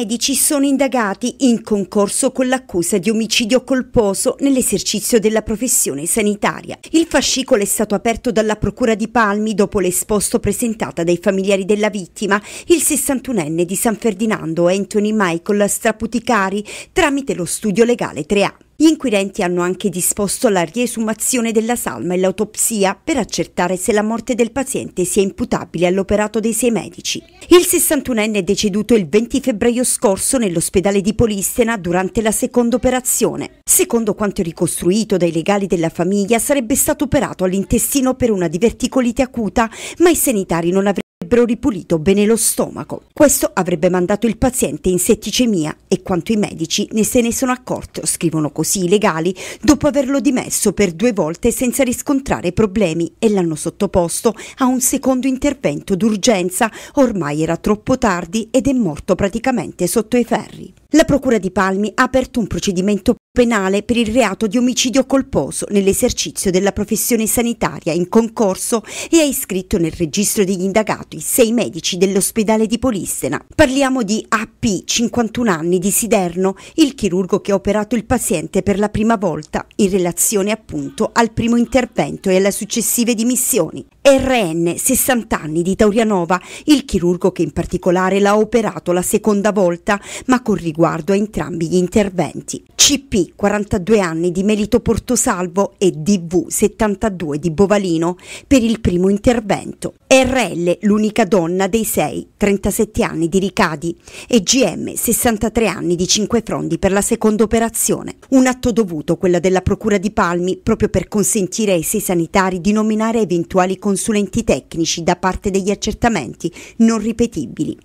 medici sono indagati in concorso con l'accusa di omicidio colposo nell'esercizio della professione sanitaria. Il fascicolo è stato aperto dalla Procura di Palmi dopo l'esposto presentata dai familiari della vittima, il 61enne di San Ferdinando Anthony Michael Straputicari, tramite lo studio legale 3A. Gli inquirenti hanno anche disposto la riesumazione della salma e l'autopsia per accertare se la morte del paziente sia imputabile all'operato dei sei medici. Il 61enne è deceduto il 20 febbraio scorso nell'ospedale di Polistena durante la seconda operazione. Secondo quanto ricostruito dai legali della famiglia, sarebbe stato operato all'intestino per una diverticolite acuta, ma i sanitari non avrebbero avrebbero ripulito bene lo stomaco. Questo avrebbe mandato il paziente in setticemia e quanto i medici ne se ne sono accorti, scrivono così i legali, dopo averlo dimesso per due volte senza riscontrare problemi e l'hanno sottoposto a un secondo intervento d'urgenza. Ormai era troppo tardi ed è morto praticamente sotto i ferri. La Procura di Palmi ha aperto un procedimento penale per il reato di omicidio colposo nell'esercizio della professione sanitaria in concorso e ha iscritto nel registro degli indagati sei medici dell'ospedale di Polistena. Parliamo di AP, 51 anni, di Siderno, il chirurgo che ha operato il paziente per la prima volta in relazione appunto al primo intervento e alle successive dimissioni. RN, 60 anni di Taurianova, il chirurgo che in particolare l'ha operato la seconda volta, ma con riguardo a entrambi gli interventi. CP, 42 anni di Melito Portosalvo e DV, 72 di Bovalino, per il primo intervento. RL, l'unica donna dei 6, 37 anni di Ricadi, e GM, 63 anni di Cinque Frondi per la seconda operazione. Un atto dovuto, quella della Procura di Palmi, proprio per consentire ai sei sanitari di nominare eventuali consiglieri consulenti tecnici da parte degli accertamenti non ripetibili.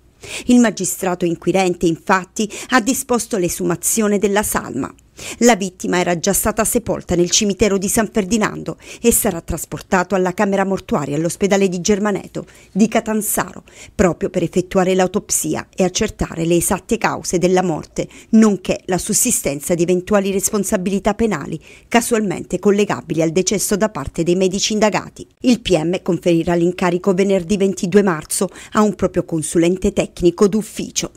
Il magistrato inquirente, infatti, ha disposto l'esumazione della salma. La vittima era già stata sepolta nel cimitero di San Ferdinando e sarà trasportato alla camera mortuaria all'ospedale di Germaneto di Catanzaro proprio per effettuare l'autopsia e accertare le esatte cause della morte, nonché la sussistenza di eventuali responsabilità penali casualmente collegabili al decesso da parte dei medici indagati. Il PM conferirà l'incarico venerdì 22 marzo a un proprio consulente tecnico d'ufficio